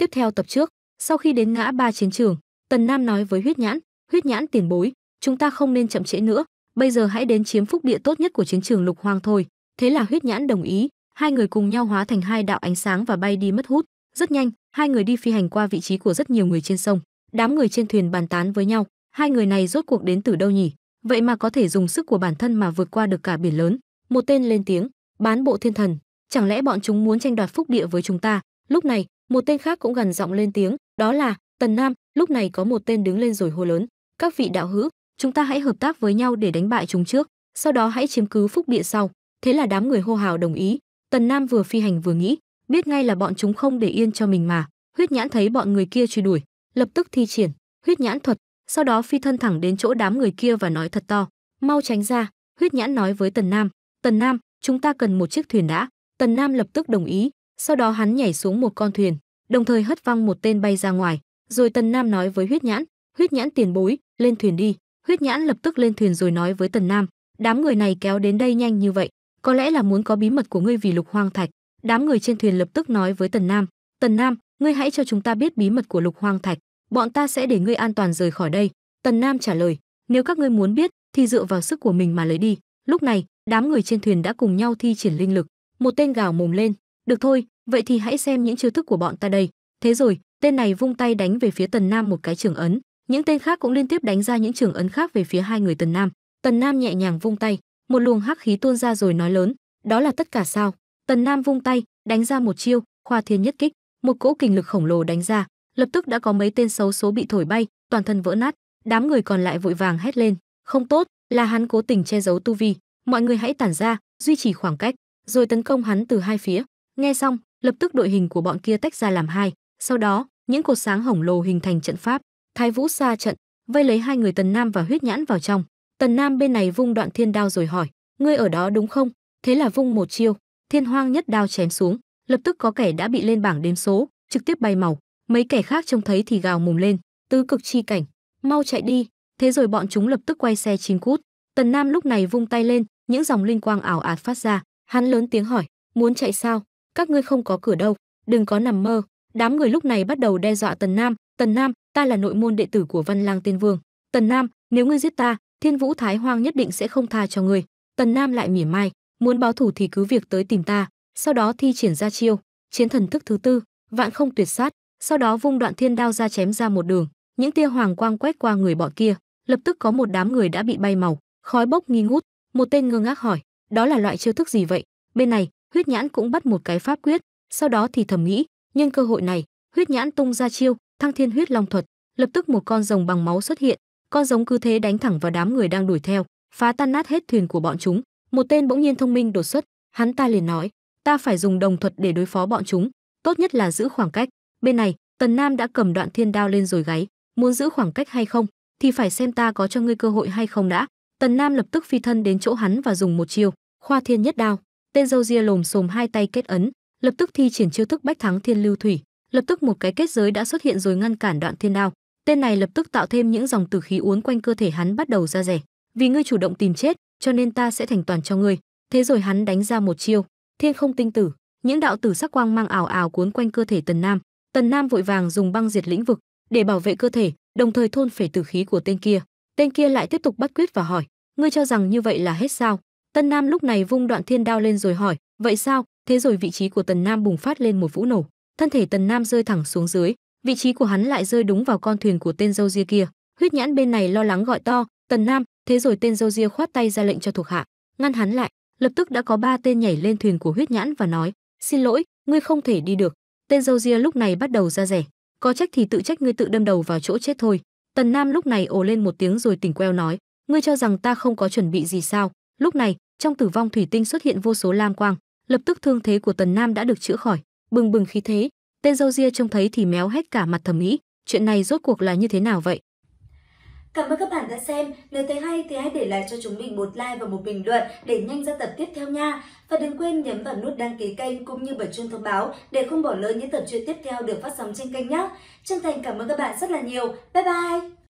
Tiếp theo tập trước, sau khi đến ngã ba chiến trường, Tần Nam nói với Huyết Nhãn, "Huyết Nhãn tiền bối, chúng ta không nên chậm trễ nữa, bây giờ hãy đến chiếm phúc địa tốt nhất của chiến trường Lục Hoang thôi." Thế là Huyết Nhãn đồng ý, hai người cùng nhau hóa thành hai đạo ánh sáng và bay đi mất hút. Rất nhanh, hai người đi phi hành qua vị trí của rất nhiều người trên sông. Đám người trên thuyền bàn tán với nhau, hai người này rốt cuộc đến từ đâu nhỉ? Vậy mà có thể dùng sức của bản thân mà vượt qua được cả biển lớn. Một tên lên tiếng, "Bán bộ thiên thần, chẳng lẽ bọn chúng muốn tranh đoạt phúc địa với chúng ta?" Lúc này, một tên khác cũng gần giọng lên tiếng đó là tần nam lúc này có một tên đứng lên rồi hô lớn các vị đạo hữu chúng ta hãy hợp tác với nhau để đánh bại chúng trước sau đó hãy chiếm cứ phúc địa sau thế là đám người hô hào đồng ý tần nam vừa phi hành vừa nghĩ biết ngay là bọn chúng không để yên cho mình mà huyết nhãn thấy bọn người kia truy đuổi lập tức thi triển huyết nhãn thuật sau đó phi thân thẳng đến chỗ đám người kia và nói thật to mau tránh ra huyết nhãn nói với tần nam tần nam chúng ta cần một chiếc thuyền đã tần nam lập tức đồng ý sau đó hắn nhảy xuống một con thuyền, đồng thời hất văng một tên bay ra ngoài, rồi Tần Nam nói với Huyết Nhãn, "Huyết Nhãn tiền bối, lên thuyền đi." Huyết Nhãn lập tức lên thuyền rồi nói với Tần Nam, "Đám người này kéo đến đây nhanh như vậy, có lẽ là muốn có bí mật của ngươi vì Lục Hoang Thạch." Đám người trên thuyền lập tức nói với Tần Nam, "Tần Nam, ngươi hãy cho chúng ta biết bí mật của Lục Hoang Thạch, bọn ta sẽ để ngươi an toàn rời khỏi đây." Tần Nam trả lời, "Nếu các ngươi muốn biết thì dựa vào sức của mình mà lấy đi." Lúc này, đám người trên thuyền đã cùng nhau thi triển linh lực, một tên gào mồm lên, được thôi, vậy thì hãy xem những chiêu thức của bọn ta đây. Thế rồi, tên này vung tay đánh về phía Tần Nam một cái trường ấn, những tên khác cũng liên tiếp đánh ra những trường ấn khác về phía hai người Tần Nam. Tần Nam nhẹ nhàng vung tay, một luồng hắc khí tuôn ra rồi nói lớn, đó là tất cả sao? Tần Nam vung tay, đánh ra một chiêu, khoa thiên nhất kích, một cỗ kình lực khổng lồ đánh ra, lập tức đã có mấy tên xấu số bị thổi bay, toàn thân vỡ nát, đám người còn lại vội vàng hét lên, không tốt, là hắn cố tình che giấu tu vi, mọi người hãy tản ra, duy trì khoảng cách, rồi tấn công hắn từ hai phía. Nghe xong, lập tức đội hình của bọn kia tách ra làm hai, sau đó, những cột sáng hổng lồ hình thành trận pháp, Thái Vũ xa trận, vây lấy hai người Tần Nam và Huyết Nhãn vào trong. Tần Nam bên này vung đoạn thiên đao rồi hỏi, ngươi ở đó đúng không? Thế là vung một chiêu, thiên hoang nhất đao chém xuống, lập tức có kẻ đã bị lên bảng đếm số, trực tiếp bay màu, mấy kẻ khác trông thấy thì gào mồm lên, tứ cực chi cảnh, mau chạy đi, thế rồi bọn chúng lập tức quay xe chín cút. Tần Nam lúc này vung tay lên, những dòng linh quang ảo ạt phát ra, hắn lớn tiếng hỏi, muốn chạy sao? các ngươi không có cửa đâu, đừng có nằm mơ. Đám người lúc này bắt đầu đe dọa Tần Nam, "Tần Nam, ta là nội môn đệ tử của Văn Lang Tiên Vương. Tần Nam, nếu ngươi giết ta, Thiên Vũ Thái Hoang nhất định sẽ không tha cho ngươi." Tần Nam lại mỉa mai, "Muốn báo thù thì cứ việc tới tìm ta." Sau đó thi triển ra chiêu, chiến thần thức thứ tư, Vạn Không Tuyệt Sát, sau đó vung đoạn thiên đao ra chém ra một đường, những tia hoàng quang quét qua người bọn kia, lập tức có một đám người đã bị bay màu, khói bốc nghi ngút, một tên ngơ ngác hỏi, "Đó là loại chiêu thức gì vậy?" Bên này, huyết nhãn cũng bắt một cái pháp quyết sau đó thì thầm nghĩ nhân cơ hội này huyết nhãn tung ra chiêu thăng thiên huyết long thuật lập tức một con rồng bằng máu xuất hiện con rồng cứ thế đánh thẳng vào đám người đang đuổi theo phá tan nát hết thuyền của bọn chúng một tên bỗng nhiên thông minh đột xuất hắn ta liền nói ta phải dùng đồng thuật để đối phó bọn chúng tốt nhất là giữ khoảng cách bên này tần nam đã cầm đoạn thiên đao lên rồi gáy muốn giữ khoảng cách hay không thì phải xem ta có cho ngươi cơ hội hay không đã tần nam lập tức phi thân đến chỗ hắn và dùng một chiêu khoa thiên nhất đao tên dâu ria lồm xồm hai tay kết ấn lập tức thi triển chiêu thức bách thắng thiên lưu thủy lập tức một cái kết giới đã xuất hiện rồi ngăn cản đoạn thiên đao tên này lập tức tạo thêm những dòng tử khí uốn quanh cơ thể hắn bắt đầu ra rẻ vì ngươi chủ động tìm chết cho nên ta sẽ thành toàn cho ngươi thế rồi hắn đánh ra một chiêu thiên không tinh tử những đạo tử sắc quang mang ảo ảo cuốn quanh cơ thể tần nam tần nam vội vàng dùng băng diệt lĩnh vực để bảo vệ cơ thể đồng thời thôn phể tử khí của tên kia tên kia lại tiếp tục bắt quyết và hỏi ngươi cho rằng như vậy là hết sao Tân Nam lúc này vung đoạn thiên đao lên rồi hỏi, vậy sao? Thế rồi vị trí của Tần Nam bùng phát lên một vũ nổ, thân thể Tần Nam rơi thẳng xuống dưới, vị trí của hắn lại rơi đúng vào con thuyền của tên dâu ria kia. Huyết Nhãn bên này lo lắng gọi to, "Tần Nam!" Thế rồi tên dâu ria khoát tay ra lệnh cho thuộc hạ, ngăn hắn lại. Lập tức đã có ba tên nhảy lên thuyền của Huyết Nhãn và nói, "Xin lỗi, ngươi không thể đi được." Tên dâu ria lúc này bắt đầu ra rẻ, "Có trách thì tự trách ngươi tự đâm đầu vào chỗ chết thôi." Tần Nam lúc này ồ lên một tiếng rồi tỉnh queo nói, "Ngươi cho rằng ta không có chuẩn bị gì sao?" Lúc này, trong tử vong thủy tinh xuất hiện vô số lam quang lập tức thương thế của tần nam đã được chữa khỏi bừng bừng khí thế tên dâu ria trông thấy thì méo hết cả mặt thẩm mỹ chuyện này rốt cuộc là như thế nào vậy Cảm ơn các bạn đã xem, nếu thấy hay thì hãy để lại cho chúng mình một like và một bình luận để nhanh ra tập tiếp theo nha. Và đừng quên nhấn vào nút đăng ký kênh cũng như bật chuông thông báo để không bỏ lỡ những tập truyện tiếp theo được phát sóng trên kênh nhé. Chân thành cảm ơn các bạn rất là nhiều. Bye bye!